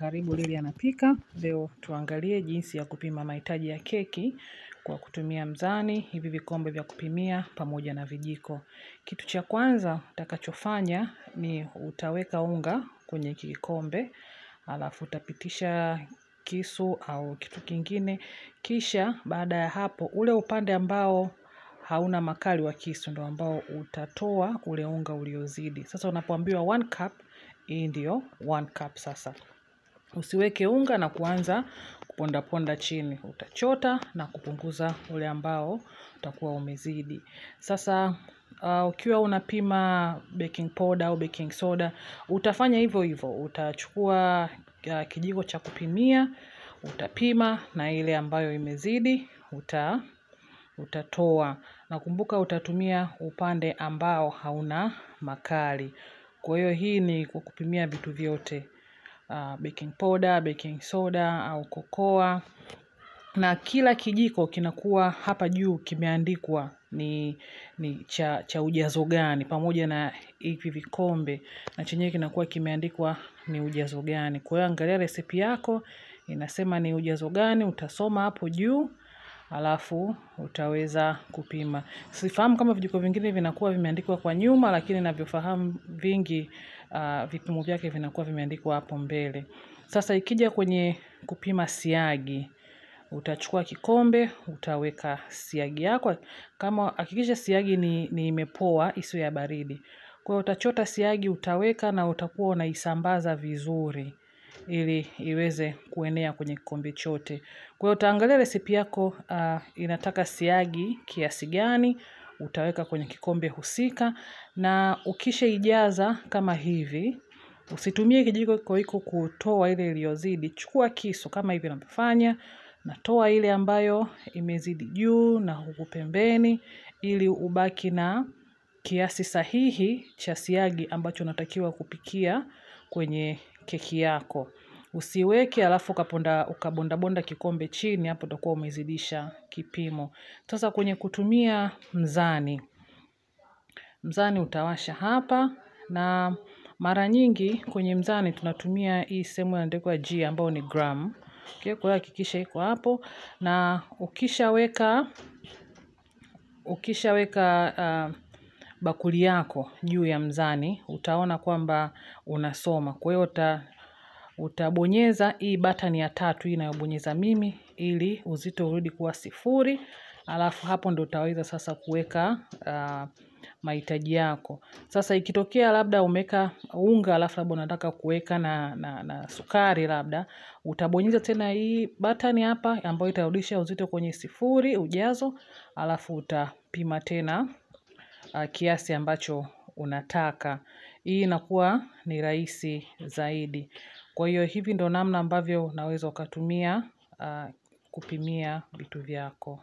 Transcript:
Karibu Lili Anapika. Leo tuangalie jinsi ya kupima mahitaji ya keki kwa kutumia mzani, hivi vikombe vya kupimia pamoja na vijiko. Kitu cha kwanza utakachofanya ni utaweka unga kwenye kikombe, alafu utapitisha kisu au kitu kingine. Kisha baada ya hapo, ule upande ambao hauna makali wa kisu ndo ambao utatoa ule unga uliozidi. Sasa unapoambiwa one cup, hii ndio one cup sasa. Usiweke unga na kuanza kupondaponda chini, utachota na kupunguza ule ambao utakuwa umezidi. Sasa uh, ukiwa unapima baking powder au baking soda, utafanya hivyo hivyo. Utachukua uh, kijiko cha kupimia, utapima na ile ambayo imezidi uta utatoa. Nakumbuka utatumia upande ambao hauna makali. Kwa hiyo hii ni kwa kupimia vitu vyote uh, baking powder, baking soda au kokoa na kila kijiko kinakuwa hapa juu kimeandikwa ni, ni cha, cha ujazo gani pamoja na hivi vikombe na chenyewe kinakuwa kimeandikwa ni ujazo gani kwa hiyo angalia resipi yako inasema ni ujazo gani utasoma hapo juu alafu utaweza kupima sifahamu kama vijiko vingine vinakuwa vimeandikwa kwa nyuma lakini navyofahamu vingi uh, vipimo vyake vinakuwa vimeandikwa hapo mbele. Sasa ikija kwenye kupima siagi, utachukua kikombe, utaweka siagi yako, kama hakikisha siagi ni, ni imepoa isiyo ya baridi. Kwa hiyo utachota siagi, utaweka na utakuwa unaisambaza vizuri ili iweze kuenea kwenye kikombe chote. Kwa hiyo utaangalia resipi yako uh, inataka siagi kiasi gani, utaweka kwenye kikombe husika na ukisha ijaza kama hivi usitumie kijiko hiko kutoa ile iliyozidi chukua kisu kama hivi na natoa ile ambayo imezidi juu na huku pembeni ili ubaki na kiasi sahihi cha siagi ambacho unatakiwa kupikia kwenye keki yako usiweke alafu ukaponda ukabondabonda kikombe chini, hapo utakuwa umezidisha kipimo. Sasa kwenye kutumia mzani, mzani utawasha hapa na mara nyingi kwenye mzani tunatumia hii sehemu inaandikwa G ambayo ni gram. Okay, kwa hiyo hakikisha iko hapo na ukishaweka ukishaweka uh, bakuli yako juu ya mzani utaona kwamba unasoma. Kwa hiyo utabonyeza hii e batani ya tatu hii inayobonyeza mimi ili uzito urudi kuwa sifuri. Alafu hapo ndo utaweza sasa kuweka uh, mahitaji yako. Sasa ikitokea labda umeweka unga alafu labda unataka kuweka na, na, na sukari labda, utabonyeza tena hii button hapa ambayo itarudisha uzito kwenye sifuri ujazo, alafu utapima tena uh, kiasi ambacho unataka. Hii inakuwa ni rahisi zaidi. Kwa hiyo hivi ndo namna ambavyo unaweza ukatumia ah, kupimia vitu vyako.